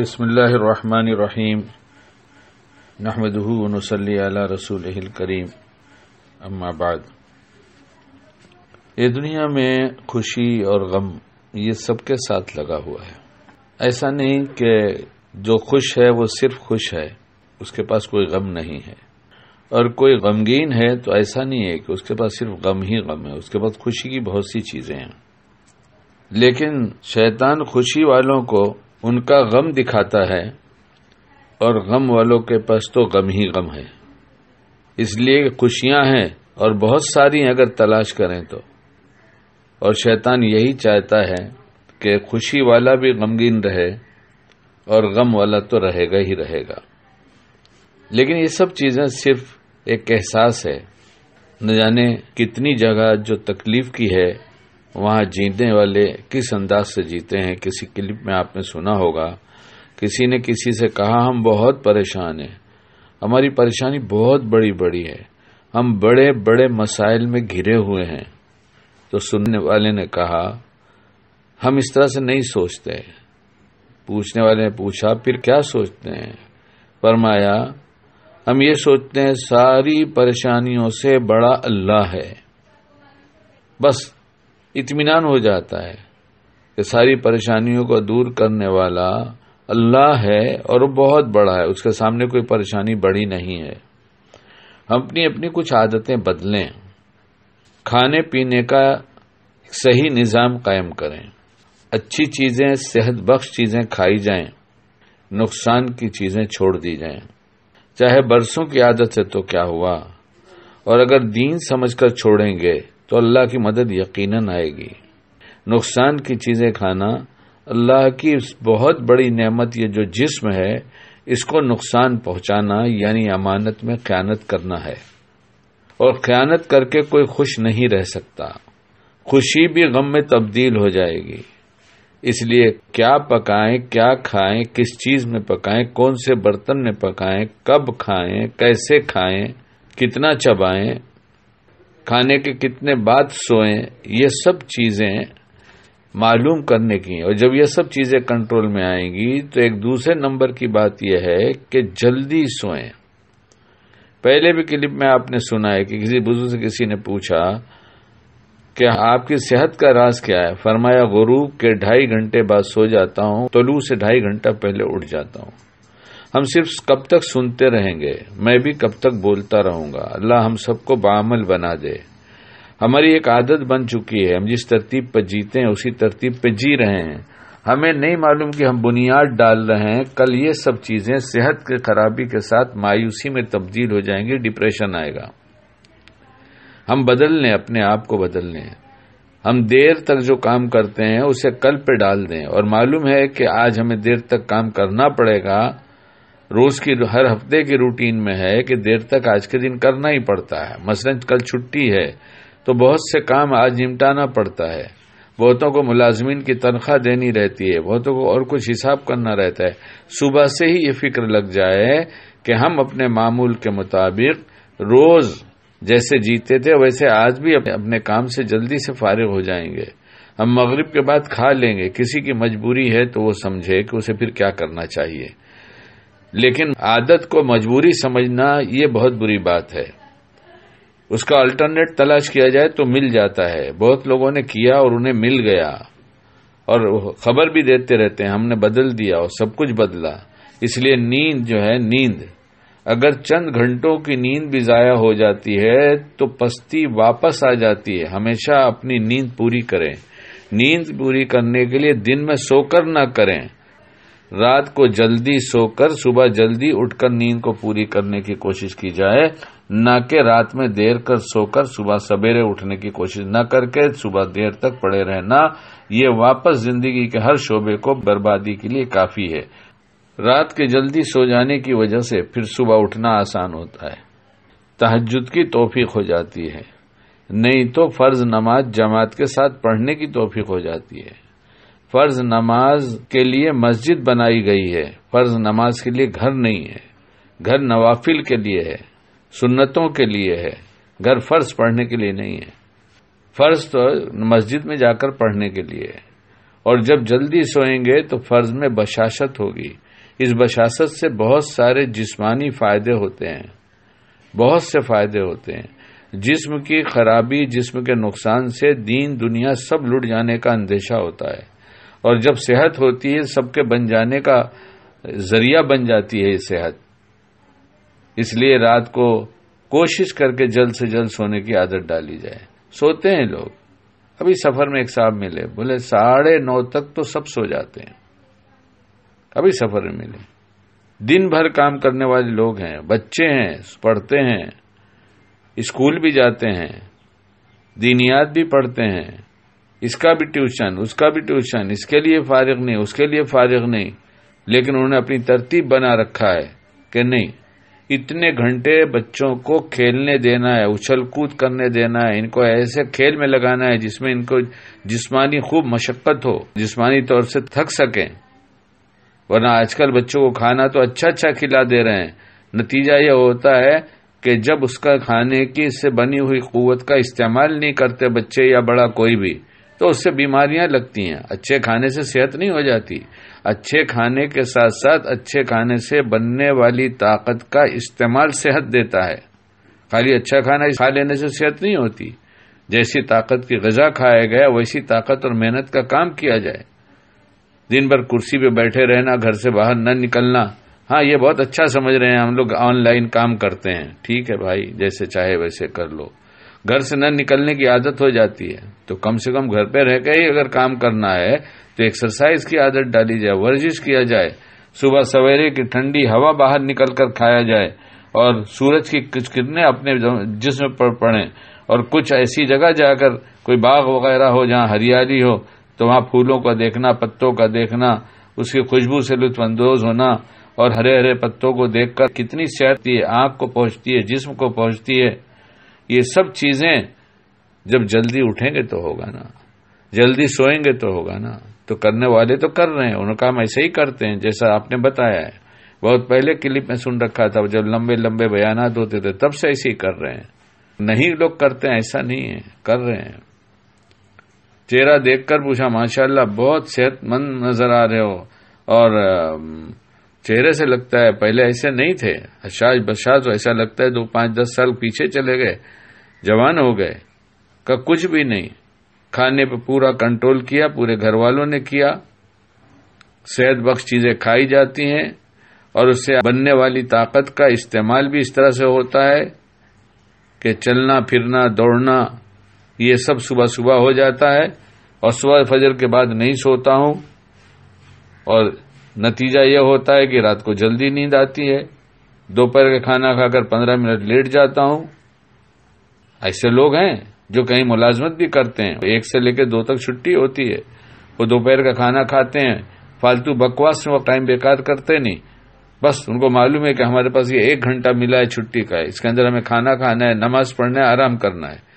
बसमीम नहमदूनसली रसूल करीम अम्माबाद ये दुनिया में खुशी और गम ये सबके साथ लगा हुआ है ऐसा नहीं कि जो खुश है वो सिर्फ खुश है उसके पास कोई गम नहीं है और कोई गमगीन है तो ऐसा नहीं है कि उसके पास सिर्फ गम ही गम है उसके पास खुशी की बहुत सी चीज़ें हैं लेकिन शैतान खुशी वालों को उनका गम दिखाता है और गम वालों के पास तो गम ही गम है इसलिए खुशियां हैं और बहुत सारी अगर तलाश करें तो और शैतान यही चाहता है कि खुशी वाला भी गमगीन रहे और गम वाला तो रहेगा ही रहेगा लेकिन ये सब चीज़ें सिर्फ एक एहसास है न जाने कितनी जगह जो तकलीफ की है वहां जीने वाले किस अंदाज से जीते हैं किसी क्लिप में आपने सुना होगा किसी ने किसी से कहा हम बहुत परेशान हैं हमारी परेशानी बहुत बड़ी बड़ी है हम बड़े बड़े मसाइल में घिरे हुए हैं तो सुनने वाले ने कहा हम इस तरह से नहीं सोचते पूछने वाले ने पूछा फिर क्या सोचते हैं फरमाया हम ये सोचते हैं सारी परेशानियों से बड़ा अल्लाह है बस इतमान हो जाता है कि सारी परेशानियों को दूर करने वाला अल्लाह है और वो बहुत बड़ा है उसके सामने कोई परेशानी बड़ी नहीं है हम अपनी अपनी कुछ आदतें बदलें खाने पीने का सही निज़ाम कायम करें अच्छी चीज़ें सेहत बख्श चीज़ें खाई जाएं, नुकसान की चीज़ें छोड़ दी जाएं। चाहे बरसों की आदत है तो क्या हुआ और अगर दीन समझकर छोड़ेंगे तो अल्लाह की मदद यकीनन आएगी नुकसान की चीज़ें खाना अल्लाह की बहुत बड़ी नेमत ये जो जिस्म है इसको नुकसान पहुंचाना यानी अमानत में ख्यानत करना है और ख्यानत करके कोई खुश नहीं रह सकता खुशी भी गम में तब्दील हो जाएगी इसलिए क्या पकाएं क्या खाएं किस चीज में पकाएं कौन से बर्तन में पकाएं कब खाएं कैसे खाएं कितना चबाएं खाने के कितने बाद सोए ये सब चीज़ें मालूम करने की और जब ये सब चीज़ें कंट्रोल में आएंगी तो एक दूसरे नंबर की बात यह है कि जल्दी सोएं पहले भी क्लिप में आपने सुना है कि किसी बुजुर्ग से किसी ने पूछा कि आपकी सेहत का राज क्या है फरमाया गरूब के ढाई घंटे बाद सो जाता हूँ तलू तो से ढाई घंटा पहले उठ जाता हूं हम सिर्फ कब तक सुनते रहेंगे मैं भी कब तक बोलता रहूंगा अल्लाह हम सबको बामल बना दे हमारी एक आदत बन चुकी है हम जिस तरतीब पर जीते हैं उसी तरतीब पर जी रहे हैं हमें नहीं मालूम कि हम बुनियाद डाल रहे हैं कल ये सब चीजें सेहत के खराबी के साथ मायूसी में तब्दील हो जाएंगी डिप्रेशन आएगा हम बदल लें अपने आप को बदल लें हम देर तक जो काम करते हैं उसे कल पे डाल दें और मालूम है कि आज हमें देर तक काम करना पड़ेगा रोज की हर हफ्ते की रूटीन में है कि देर तक आज के दिन करना ही पड़ता है मसलन कल छुट्टी है तो बहुत से काम आज निपटाना पड़ता है बहुतों को मुलाजमीन की तनख्वाह देनी रहती है बहुतों को और कुछ हिसाब करना रहता है सुबह से ही ये फिक्र लग जाए कि हम अपने मामूल के मुताबिक रोज जैसे जीते थे वैसे आज भी अपने काम से जल्दी से फारिग हो जाएंगे हम मगरिब के बाद खा लेंगे किसी की मजबूरी है तो वो समझे कि उसे फिर क्या करना चाहिए लेकिन आदत को मजबूरी समझना ये बहुत बुरी बात है उसका अल्टरनेट तलाश किया जाए तो मिल जाता है बहुत लोगों ने किया और उन्हें मिल गया और खबर भी देते रहते हैं हमने बदल दिया और सब कुछ बदला इसलिए नींद जो है नींद अगर चंद घंटों की नींद भी जाया हो जाती है तो पस्ती वापस आ जाती है हमेशा अपनी नींद पूरी करें नींद पूरी करने के लिए दिन में सोकर ना करें रात को जल्दी सोकर सुबह जल्दी उठकर नींद को पूरी करने की कोशिश की जाए न के रात में देर कर सोकर सुबह सवेरे उठने की कोशिश न करके सुबह देर तक पड़े रहना ये वापस जिंदगी के हर शोबे को बर्बादी के लिए काफी है रात के जल्दी सो जाने की वजह से फिर सुबह उठना आसान होता है तहजद की तोफीक हो जाती है नहीं तो फर्ज नमाज जमात के साथ पढ़ने की तोफीक हो जाती है फर्ज नमाज के लिए मस्जिद बनाई गई है फर्ज नमाज के लिए घर नहीं है घर नवाफिल के लिए है सुन्नतों के लिए है घर फर्ज पढ़ने के लिए नहीं है फर्ज तो मस्जिद में जाकर पढ़ने के लिए है और जब जल्दी सोएंगे तो फर्ज में बशासत होगी इस बशासत से बहुत सारे जिस्मानी फायदे होते हैं बहुत से फायदे होते हैं जिस्म की खराबी जिस्म के नुकसान से दीन दुनिया सब लुट जाने का अंदेशा होता है और जब सेहत होती है सबके बन जाने का जरिया बन जाती है ये सेहत इसलिए रात को कोशिश करके जल्द से जल्द सोने की आदत डाली जाए सोते हैं लोग अभी सफर में एक साहब मिले बोले साढ़े नौ तक तो सब सो जाते हैं अभी सफर में मिले दिन भर काम करने वाले लोग हैं बच्चे हैं पढ़ते हैं स्कूल भी जाते हैं दीनियात भी पढ़ते हैं इसका भी ट्यूशन उसका भी ट्यूशन इसके लिए फारिग नहीं उसके लिए फारिग नहीं लेकिन उन्होंने अपनी तरतीब बना रखा है कि नहीं इतने घंटे बच्चों को खेलने देना है उछल कूद करने देना है इनको ऐसे खेल में लगाना है जिसमें इनको जिस्मानी खूब मशक्कत हो जिस्मानी तौर से थक सके वरना आजकल बच्चों को खाना तो अच्छा अच्छा खिला दे रहे हैं नतीजा यह होता है कि जब उसका खाने की इससे बनी हुई कुत का इस्तेमाल नहीं करते बच्चे या बड़ा कोई भी तो उससे बीमारियां लगती हैं अच्छे खाने से सेहत नहीं हो जाती अच्छे खाने के साथ साथ अच्छे खाने से बनने वाली ताकत का इस्तेमाल सेहत देता है खाली अच्छा खाना खा लेने से सेहत नहीं होती जैसी ताकत की गजा खाया गया वैसी ताकत और मेहनत का काम किया जाए दिन भर कुर्सी पे बैठे रहना घर से बाहर न निकलना हाँ ये बहुत अच्छा समझ रहे हैं हम लोग ऑनलाइन काम करते हैं ठीक है भाई जैसे चाहे वैसे कर लो घर से न निकलने की आदत हो जाती है तो कम से कम घर पे रहकर ही अगर काम करना है तो एक्सरसाइज की आदत डाली जाए वर्जिश किया जाए सुबह सवेरे की ठंडी हवा बाहर निकल कर खाया जाए और सूरज की कुछ किरने अपने जिसम पर पड़े और कुछ ऐसी जगह जाकर कोई बाग वगैरह हो जहाँ हरियाली हो तो वहाँ फूलों का देखना पत्तों का देखना उसकी खुशबू से लुत्फानंदोज होना और हरे हरे पत्तों को देखकर कितनी सेहत है आँख को पहुंचती है जिस्म को पहुंचती है ये सब चीजें जब जल्दी उठेंगे तो होगा ना जल्दी सोएंगे तो होगा ना तो करने वाले तो कर रहे हैं उनका काम ऐसे ही करते हैं जैसा आपने बताया है बहुत पहले क्लिप में सुन रखा था जब लंबे लंबे बयान होते थे तब से ऐसे ही कर रहे हैं नहीं लोग करते हैं ऐसा नहीं है कर रहे हैं चेहरा देखकर पूछा माशाला बहुत सेहतमंद नजर आ रहे हो और चेहरे से लगता है पहले ऐसे नहीं थे हशाज बशाज ऐसा लगता है दो पांच दस साल पीछे चले गए जवान हो गए का कुछ भी नहीं खाने पर पूरा कंट्रोल किया पूरे घर वालों ने किया सेहत बख्श चीजें खाई जाती हैं और उससे बनने वाली ताकत का इस्तेमाल भी इस तरह से होता है कि चलना फिरना दौड़ना ये सब सुबह सुबह हो जाता है और सुबह फजर के बाद नहीं सोता हूं और नतीजा यह होता है कि रात को जल्दी नींद आती है दोपहर का खाना खाकर पंद्रह मिनट लेट जाता हूं ऐसे लोग हैं जो कहीं मुलाजमत भी करते हैं एक से लेकर दो तक छुट्टी होती है वो दोपहर का खाना खाते हैं फालतू बकवास में वो टाइम बेकार करते नहीं बस उनको मालूम है कि हमारे पास ये एक घंटा मिला है छुट्टी का इसके अंदर हमें खाना खाना है नमाज पढ़ना है आराम करना है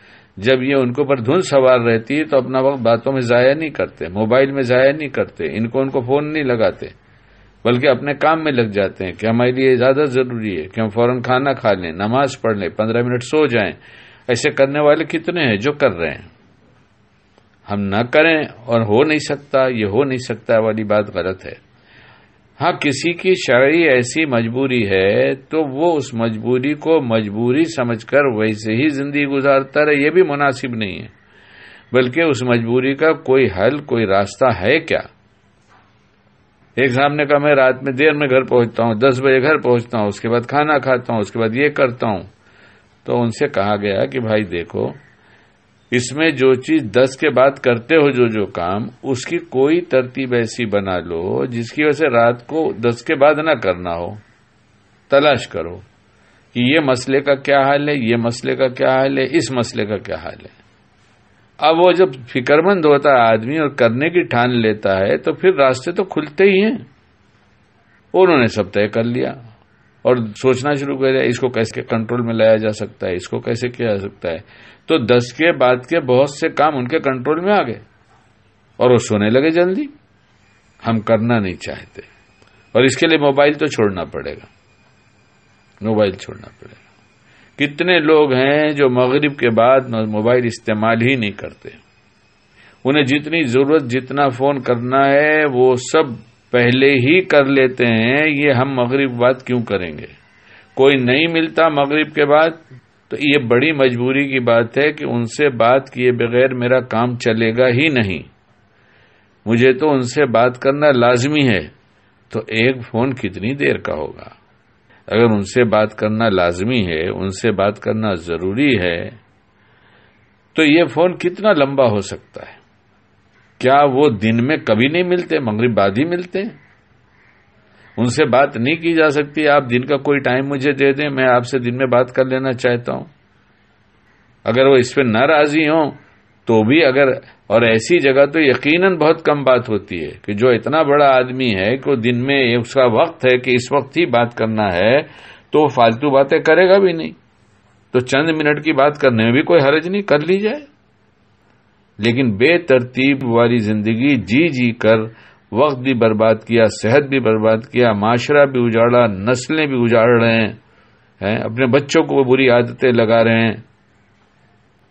जब ये उनको पर धुन सवार रहती है तो अपना वक्त बातों में जाया नहीं करते मोबाइल में जाया नहीं करते इनको उनको फोन नहीं लगाते बल्कि अपने काम में लग जाते हैं कि हमारे लिए ज्यादा जरूरी है कि हम फौरन खाना खा लें नमाज पढ़ लें पंद्रह मिनट सो जाएं ऐसे करने वाले कितने हैं जो कर रहे हैं हम ना करें और हो नहीं सकता ये हो नहीं सकता वाली बात गलत है हाँ किसी की शर्य ऐसी मजबूरी है तो वो उस मजबूरी को मजबूरी समझकर वैसे ही जिंदगी गुजारता रहे ये भी मुनासिब नहीं है बल्कि उस मजबूरी का कोई हल कोई रास्ता है क्या एक सामने का मैं रात में देर में घर पहुंचता हूँ दस बजे घर पहुंचता हूँ उसके बाद खाना खाता हूँ उसके बाद ये करता हूँ तो उनसे कहा गया कि भाई देखो इसमें जो चीज दस के बाद करते हो जो जो काम उसकी कोई तरतीब ऐसी बना लो जिसकी वजह से रात को दस के बाद ना करना हो तलाश करो कि ये मसले का क्या हाल है ये मसले का क्या हाल है इस मसले का क्या हाल है अब वो जब फिक्रमंद होता है आदमी और करने की ठान लेता है तो फिर रास्ते तो खुलते ही हैं उन्होंने सब तय कर लिया और सोचना शुरू कर इसको कैसे कंट्रोल में लाया जा सकता है इसको कैसे किया जा सकता है तो दस के बाद के बहुत से काम उनके कंट्रोल में आ गए और वो सोने लगे जल्दी हम करना नहीं चाहते और इसके लिए मोबाइल तो छोड़ना पड़ेगा मोबाइल छोड़ना पड़ेगा कितने लोग हैं जो मगरिब के बाद मोबाइल इस्तेमाल ही नहीं करते उन्हें जितनी जरूरत जितना फोन करना है वो सब पहले ही कर लेते हैं ये हम मगरिब बाद क्यों करेंगे कोई नहीं मिलता मगरिब के बाद तो ये बड़ी मजबूरी की बात है कि उनसे बात किए बगैर मेरा काम चलेगा ही नहीं मुझे तो उनसे बात करना लाजमी है तो एक फोन कितनी देर का होगा अगर उनसे बात करना लाजमी है उनसे बात करना जरूरी है तो ये फोन कितना लंबा हो सकता है क्या वो दिन में कभी नहीं मिलते मगरब बाद ही मिलते हैं उनसे बात नहीं की जा सकती आप दिन का कोई टाइम मुझे दे दें मैं आपसे दिन में बात कर लेना चाहता हूं अगर वो इस पर ना राजी तो भी अगर और ऐसी जगह तो यकीनन बहुत कम बात होती है कि जो इतना बड़ा आदमी है कि दिन में उसका वक्त है कि इस वक्त ही बात करना है तो वो फालतू बातें करेगा भी नहीं तो चंद मिनट की बात करने में भी कोई हर्ज नहीं कर ली जाए लेकिन बेतरतीब वाली जिंदगी जी जी कर वक्त भी बर्बाद किया सेहत भी बर्बाद किया माशरा भी उजाड़ा नस्लें भी उजाड़ रहे हैं है? अपने बच्चों को वो बुरी आदतें लगा रहे हैं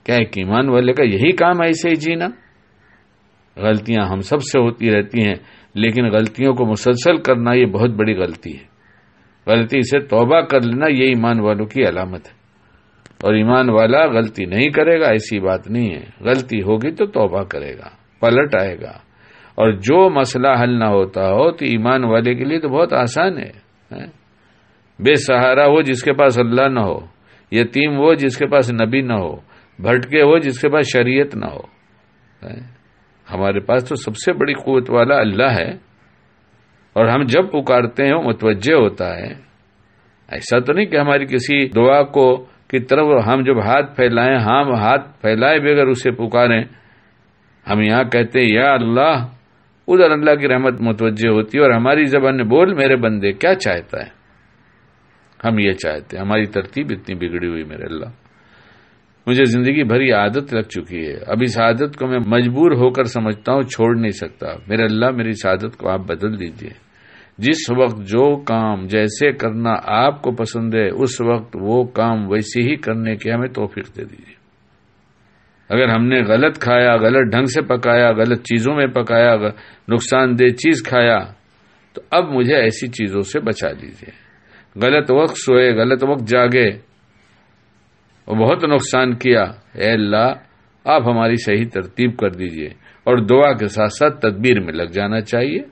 क्या एक ईमान वाले का यही काम ऐसे ही जीना गलतियां हम सब से होती रहती हैं लेकिन गलतियों को मुसलसल करना ये बहुत बड़ी गलती है गलती से तोबा कर लेना ये ईमान वालों की अलामत है और ईमान वाला गलती नहीं करेगा ऐसी बात नहीं है गलती होगी तो तौबा करेगा पलट आएगा और जो मसला हल ना होता हो तो ईमान वाले के लिए तो बहुत आसान है, है? बेसहारा हो जिसके पास अल्लाह ना हो यतीम वो जिसके पास नबी ना हो भटके हो जिसके पास शरीयत ना हो है? हमारे पास तो सबसे बड़ी कुत वाला अल्लाह है और हम जब पुकारते हैं मुतवजह होता है ऐसा तो नहीं कि हमारी किसी दुआ को की तरफ हम जब हाथ फैलाएं हम हाथ फैलाए बगैर उसे पुकारें हम यहां कहते हैं या अल्लाह उधर अल्लाह की रहमत मुतवजह होती है और हमारी जबान बोल मेरे बंदे क्या चाहता है हम ये चाहते हैं हमारी तरतीब इतनी बिगड़ी हुई मेरे अल्लाह मुझे जिंदगी भरी आदत लग चुकी है अब इस आदत को मैं मजबूर होकर समझता हूं छोड़ नहीं सकता मेरे अल्लाह मेरी इस आदत को आप बदल दीजिए जिस वक्त जो काम जैसे करना आपको पसंद है उस वक्त वो काम वैसे ही करने की हमें तोफीक दे दीजिए अगर हमने गलत खाया गलत ढंग से पकाया गलत चीज़ों में पकाया नुकसानदेह चीज़ खाया तो अब मुझे ऐसी चीज़ों से बचा लीजिए गलत वक्त सोए गलत वक्त जागे और बहुत नुकसान किया अल्लाह आप हमारी सही तरतीब कर दीजिए और दुआ के साथ साथ तदबीर में लग जाना चाहिए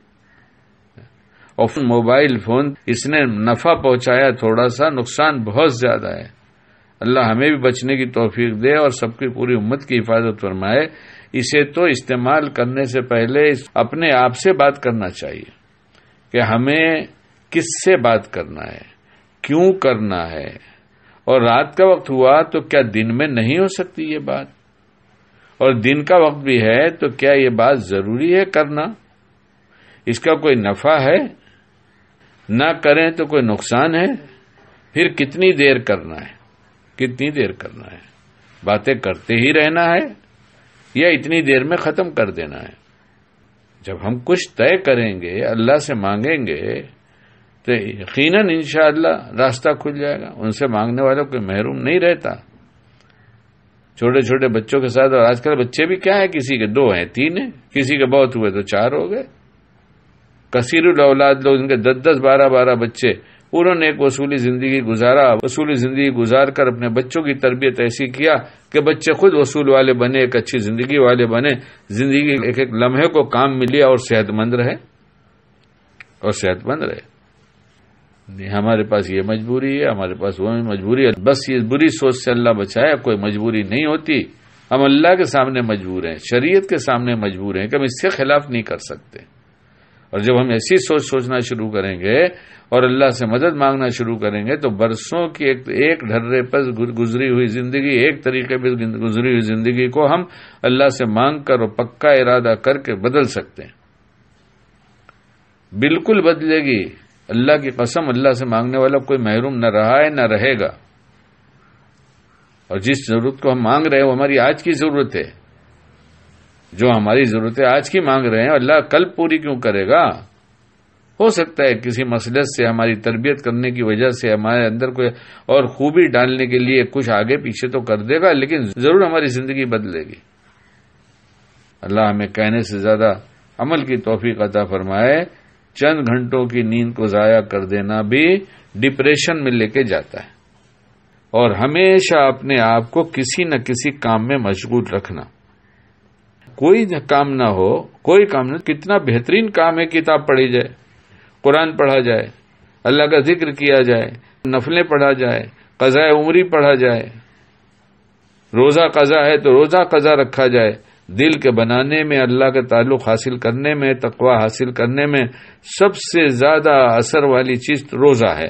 और मोबाइल फोन इसने नफा पहुंचाया थोड़ा सा नुकसान बहुत ज्यादा है अल्लाह हमें भी बचने की तोफीक दे और सबकी पूरी उम्मत की हिफाजत फरमाए इसे तो इस्तेमाल करने से पहले अपने आप से बात करना चाहिए कि हमें किससे बात करना है क्यों करना है और रात का वक्त हुआ तो क्या दिन में नहीं हो सकती ये बात और दिन का वक्त भी है तो क्या ये बात जरूरी है करना इसका कोई नफा है ना करें तो कोई नुकसान है फिर कितनी देर करना है कितनी देर करना है बातें करते ही रहना है या इतनी देर में खत्म कर देना है जब हम कुछ तय करेंगे अल्लाह से मांगेंगे तो यकीन इनशाला रास्ता खुल जाएगा उनसे मांगने वालों को महरूम नहीं रहता छोटे छोटे बच्चों के साथ और आजकल बच्चे भी क्या है किसी के दो हैं तीन है किसी के बहुत हुए तो चार हो गए कसीर औलाद लोग जिनके दस दस बारह बारह बच्चे उन्होंने एक वसूली जिंदगी गुजारा वसूली जिंदगी गुजार कर अपने बच्चों की तरबियत ऐसी किया कि बच्चे खुद वसूल वाले बने एक अच्छी जिंदगी वाले बने जिंदगी एक एक लम्हे को काम मिले और सेहतमंद रहे और सेहतमंद रहे हमारे पास ये मजबूरी है हमारे पास वो मजबूरी है बस ये बुरी सोच से अल्लाह बचाया कोई मजबूरी नहीं होती हम अल्लाह के सामने मजबूर हैं शरीयत के सामने मजबूर हैं कि हम इसके खिलाफ नहीं कर सकते और जब हम ऐसी सोच सोचना शुरू करेंगे और अल्लाह से मदद मांगना शुरू करेंगे तो बरसों की एक एक ढर्रे पर गुजरी हुई जिंदगी एक तरीके पर गुजरी हुई जिंदगी को हम अल्लाह से मांग कर और पक्का इरादा करके बदल सकते हैं बिल्कुल बदलेगी अल्लाह की कसम अल्लाह से मांगने वाला कोई महरूम न रहा है न रहेगा और जिस जरूरत को हम मांग रहे हैं वो हमारी आज की जरूरत है जो हमारी ज़रूरतें आज की मांग रहे हैं अल्लाह कल पूरी क्यों करेगा हो सकता है किसी मसलत से हमारी तरबियत करने की वजह से हमारे अंदर कोई और खूबी डालने के लिए कुछ आगे पीछे तो कर देगा लेकिन ज़रूर हमारी ज़िंदगी बदलेगी अल्लाह हमें कहने से ज़्यादा अमल की तोहफी अता फरमाए चंद घंटों की नींद को ज़ाया कर देना भी डिप्रेशन में लेके जाता है और हमेशा अपने आप को किसी न किसी काम में मशगूल रखना कोई काम ना हो कोई काम ना कितना बेहतरीन काम है किताब पढ़ी जाए कुरान पढ़ा जाए अल्लाह का जिक्र किया जाए नफलें पढ़ा जाए कज़ा उमरी पढ़ा जाए रोज़ा कज़ा है तो रोज़ा कज़ा रखा जाए दिल के बनाने में अल्लाह का ताल्लुक हासिल करने में तकवा हासिल करने में सबसे ज्यादा असर वाली चीज तो रोजा है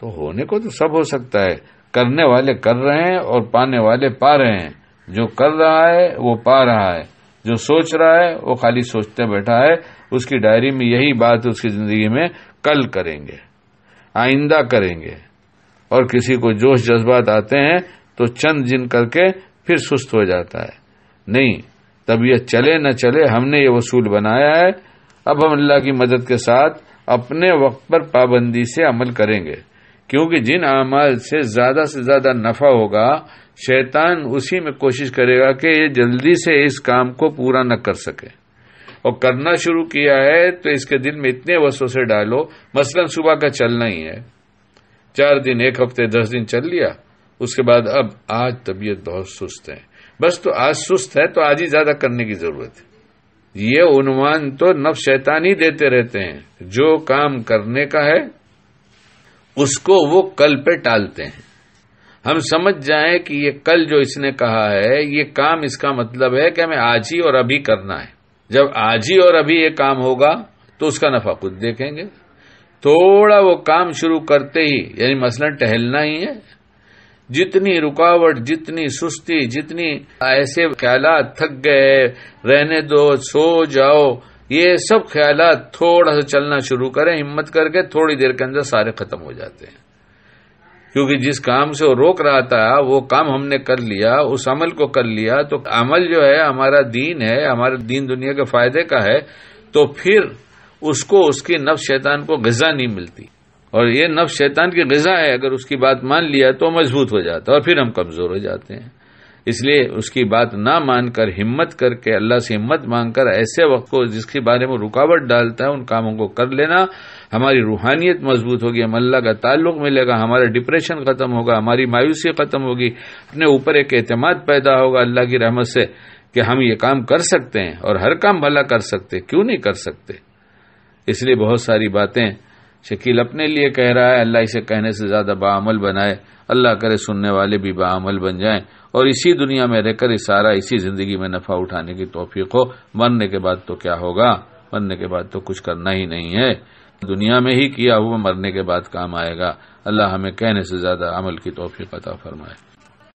तो होने को तो सब हो सकता है करने वाले कर रहे हैं और पाने वाले पा रहे हैं जो कर रहा है वो पा रहा है जो सोच रहा है वो खाली सोचते बैठा है उसकी डायरी में यही बात उसकी जिंदगी में कल करेंगे आइंदा करेंगे और किसी को जोश जज्बात आते हैं तो चंद जिन करके फिर सुस्त हो जाता है नहीं तबीयत चले न चले हमने ये वसूल बनाया है अब हम अल्लाह की मदद के साथ अपने वक्त पर पाबंदी से अमल करेंगे क्योंकि जिन अमाल से ज्यादा से ज्यादा नफा होगा शैतान उसी में कोशिश करेगा कि ये जल्दी से इस काम को पूरा न कर सके और करना शुरू किया है तो इसके दिल में इतने वसों से डालो मसलन सुबह का चलना ही है चार दिन एक हफ्ते दस दिन चल लिया उसके बाद अब आज तबीयत बहुत सुस्त है बस तो आज सुस्त है तो आज ही ज्यादा करने की जरूरत है ये उन्वान तो नफ शैतान ही देते रहते हैं जो काम करने का है उसको वो कल पे टालते हैं हम समझ जाएं कि ये कल जो इसने कहा है ये काम इसका मतलब है कि हमें आज ही और अभी करना है जब आज ही और अभी ये काम होगा तो उसका नफा खुद देखेंगे थोड़ा वो काम शुरू करते ही यानी मसलन टहलना ही है जितनी रुकावट जितनी सुस्ती जितनी ऐसे ख्याल थक गए रहने दो सो जाओ ये सब ख्याल थोड़ा सा चलना शुरू करें हिम्मत करके थोड़ी देर के अंदर सारे खत्म हो जाते हैं क्योंकि जिस काम से वो रोक रहा था वो काम हमने कर लिया उस अमल को कर लिया तो अमल जो है हमारा दीन है हमारे दीन दुनिया के फायदे का है तो फिर उसको उसकी नफ शैतान को गजा नहीं मिलती और ये नफ शैतान की गजा है अगर उसकी बात मान लिया तो मजबूत हो जाता है और फिर हम कमजोर हो जाते हैं इसलिए उसकी बात ना मानकर हिम्मत करके अल्लाह से हिम्मत मांगकर ऐसे वक्त को जिसके बारे में रुकावट डालता है उन कामों को कर लेना हमारी रूहानियत मजबूत होगी हम अल्लाह का ताल्लुक मिलेगा हमारा डिप्रेशन खत्म होगा हमारी मायूसी खत्म होगी अपने ऊपर एक एतम पैदा होगा अल्लाह की रहमत से कि हम ये काम कर सकते हैं और हर काम भला कर सकते क्यों नहीं कर सकते इसलिए बहुत सारी बातें शकील अपने लिए कह रहा है अल्लाह इसे कहने से ज्यादा बामल बनाए अल्लाह करे सुनने वाले भी बामल बन जाएं और इसी दुनिया में रहकर इस सारा इसी जिंदगी में नफा उठाने की तोफीक हो मरने के बाद तो क्या होगा मरने के बाद तो कुछ करना ही नहीं है दुनिया में ही किया हुआ मरने के बाद काम आएगा अल्लाह हमें कहने से ज्यादा अमल की तोफीक अता फरमाए